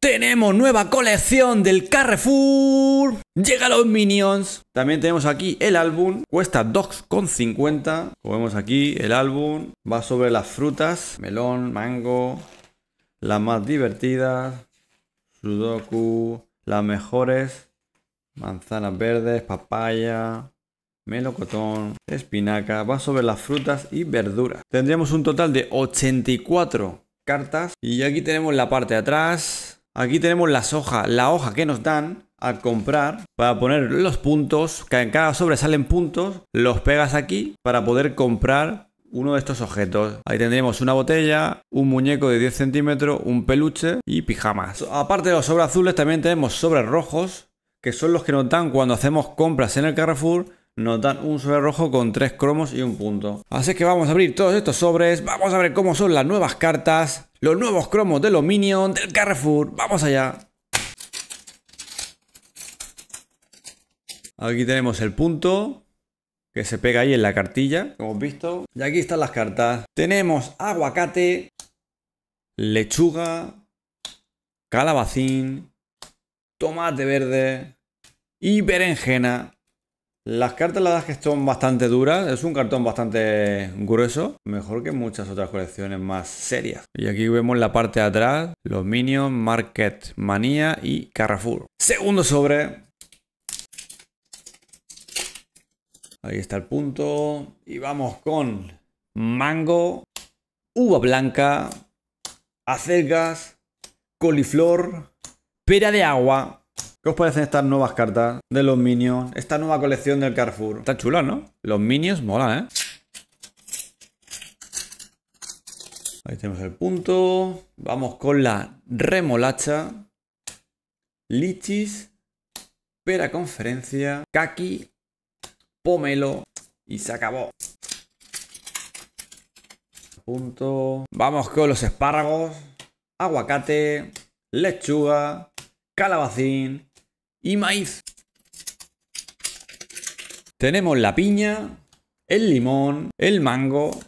Tenemos nueva colección del Carrefour. Llega los Minions. También tenemos aquí el álbum. Cuesta 2,50. Como vemos aquí, el álbum va sobre las frutas. Melón, mango. Las más divertidas. Sudoku. Las mejores. Manzanas verdes, papaya. Melocotón, espinaca, va sobre las frutas y verduras. Tendríamos un total de 84 cartas. Y aquí tenemos la parte de atrás, Aquí tenemos las hojas, la hoja que nos dan a comprar para poner los puntos, que en cada sobre salen puntos, los pegas aquí para poder comprar uno de estos objetos. Ahí tendremos una botella, un muñeco de 10 centímetros, un peluche y pijamas. Aparte de los sobres azules también tenemos sobres rojos, que son los que nos dan cuando hacemos compras en el Carrefour nos dan un sobre rojo con tres cromos y un punto. Así que vamos a abrir todos estos sobres, vamos a ver cómo son las nuevas cartas los nuevos cromos de los Minions del Carrefour. ¡Vamos allá! Aquí tenemos el punto que se pega ahí en la cartilla, como hemos visto. Y aquí están las cartas. Tenemos aguacate, lechuga, calabacín, tomate verde y berenjena. Las cartas que son bastante duras, es un cartón bastante grueso, mejor que muchas otras colecciones más serias. Y aquí vemos la parte de atrás, los Minions, Market Manía y Carrefour. Segundo sobre, Ahí está el punto. Y vamos con mango, uva blanca, acelgas, coliflor, pera de agua, ¿Qué os parecen estas nuevas cartas de los Minions? Esta nueva colección del Carrefour. Está chula, ¿no? Los Minions mola, ¿eh? Ahí tenemos el punto. Vamos con la remolacha. Lichis. Pera conferencia. Kaki. Pomelo. Y se acabó. Punto. Vamos con los espárragos. Aguacate. Lechuga. Calabacín y maíz. Tenemos la piña, el limón, el mango,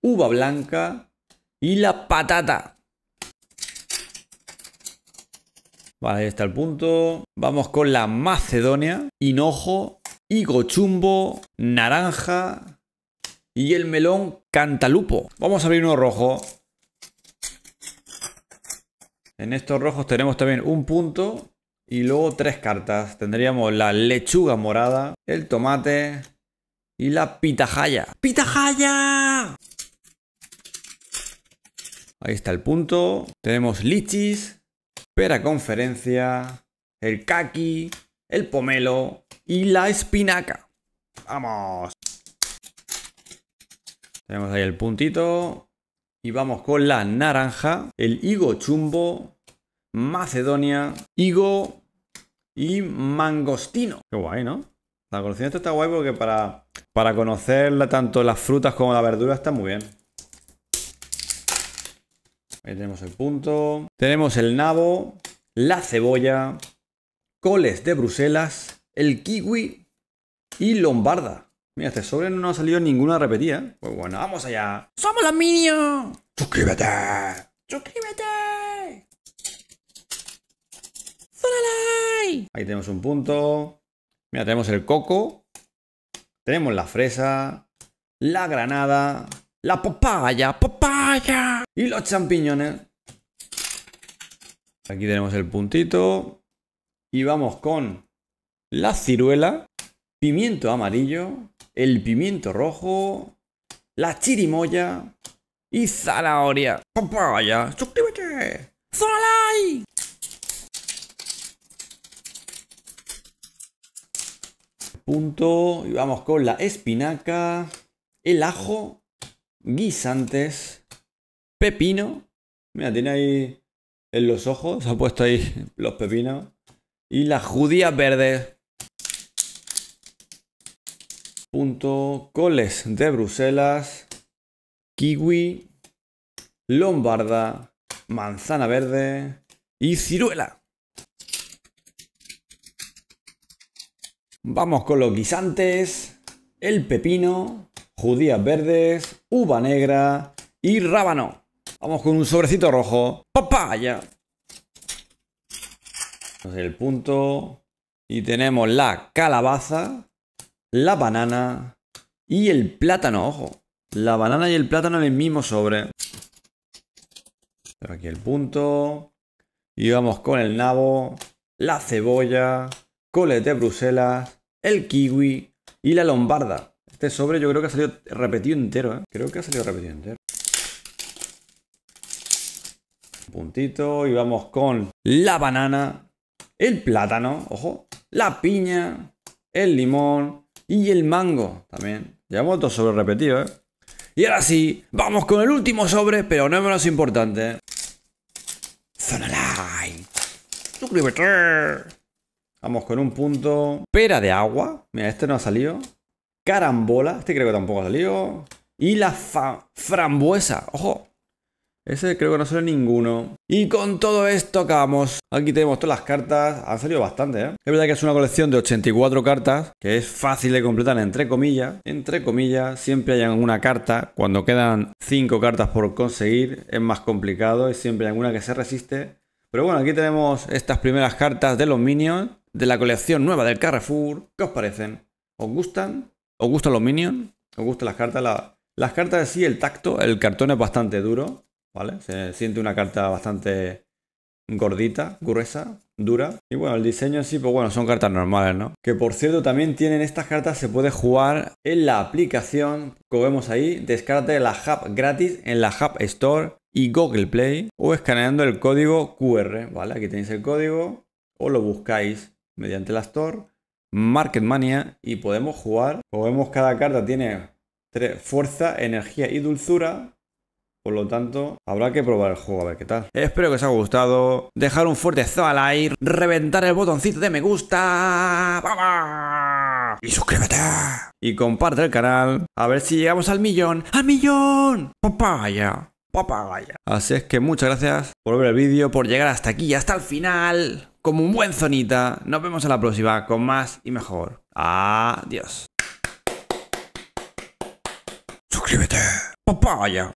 uva blanca y la patata. Vale, ahí está el punto. Vamos con la macedonia, hinojo, higo chumbo, naranja y el melón cantalupo. Vamos a abrir uno rojo. En estos rojos tenemos también un punto y luego tres cartas. Tendríamos la lechuga morada, el tomate y la pitahaya. ¡Pitahaya! Ahí está el punto. Tenemos lichis, pera conferencia, el kaki, el pomelo y la espinaca. ¡Vamos! Tenemos ahí el puntito. Y vamos con la naranja, el higo chumbo, Macedonia, higo y mangostino. Qué guay, ¿no? La esto está guay porque para, para conocer tanto las frutas como la verdura está muy bien. Ahí tenemos el punto. Tenemos el nabo, la cebolla, coles de Bruselas, el kiwi y lombarda. Mira, este sobre no ha salido ninguna repetida. ¿eh? Pues bueno, vamos allá. ¡Somos los minions! ¡Suscríbete! Aquí tenemos un punto. Mira, tenemos el coco. Tenemos la fresa. La granada. La papaya. Papaya. Y los champiñones. Aquí tenemos el puntito. Y vamos con la ciruela. Pimiento amarillo. El pimiento rojo. La chirimoya. Y zanahoria. Papaya. Suscríbete. like. punto y vamos con la espinaca, el ajo, guisantes, pepino. Mira, tiene ahí en los ojos, ha puesto ahí los pepinos. Y la judía verde, Punto, coles de Bruselas, kiwi, lombarda, manzana verde y ciruela. Vamos con los guisantes, el pepino, judías verdes, uva negra y rábano. Vamos con un sobrecito rojo. ¡Papaya! El punto. Y tenemos la calabaza, la banana y el plátano, ojo. La banana y el plátano en el mismo sobre. Pero aquí el punto. Y vamos con el nabo, la cebolla, Colete de Bruselas, el kiwi y la lombarda. Este sobre yo creo que ha salido repetido entero, ¿eh? Creo que ha salido repetido entero. Un puntito y vamos con la banana, el plátano, ojo, la piña, el limón y el mango también. Llevamos dos sobre repetidos, ¿eh? Y ahora sí, vamos con el último sobre, pero no es menos importante. Zona Vamos con un punto. Pera de agua. Mira, este no ha salido. Carambola. Este creo que tampoco ha salido. Y la frambuesa. Ojo. Ese creo que no sale ninguno. Y con todo esto acabamos. Aquí tenemos todas las cartas. Han salido bastante, ¿eh? Es verdad que es una colección de 84 cartas. Que es fácil de completar, entre comillas. Entre comillas, siempre hay alguna carta. Cuando quedan 5 cartas por conseguir, es más complicado. Y siempre hay alguna que se resiste. Pero bueno, aquí tenemos estas primeras cartas de los minions de la colección nueva del Carrefour. ¿Qué os parecen? ¿Os gustan? ¿Os gustan los Minions? ¿Os gustan las cartas? las cartas sí, el tacto, el cartón es bastante duro, ¿vale? Se siente una carta bastante gordita, gruesa, dura. Y bueno, el diseño sí, pues bueno, son cartas normales, ¿no? Que por cierto, también tienen estas cartas, se puede jugar en la aplicación, como vemos ahí, descarte la hub gratis en la hub store y Google Play o escaneando el código QR, ¿vale? Aquí tenéis el código o lo buscáis mediante la Store, Market Mania y podemos jugar. Como vemos, cada carta tiene tres, fuerza, energía y dulzura. Por lo tanto, habrá que probar el juego a ver qué tal. Espero que os haya gustado. Dejar un fuerte like, reventar el botoncito de me gusta. Y suscríbete. Y comparte el canal. A ver si llegamos al millón. ¡Al millón! ¡Papaya! papagaya. Así es que muchas gracias por ver el vídeo, por llegar hasta aquí, hasta el final, como un buen zonita. Nos vemos en la próxima con más y mejor. Adiós. Suscríbete. Papaya.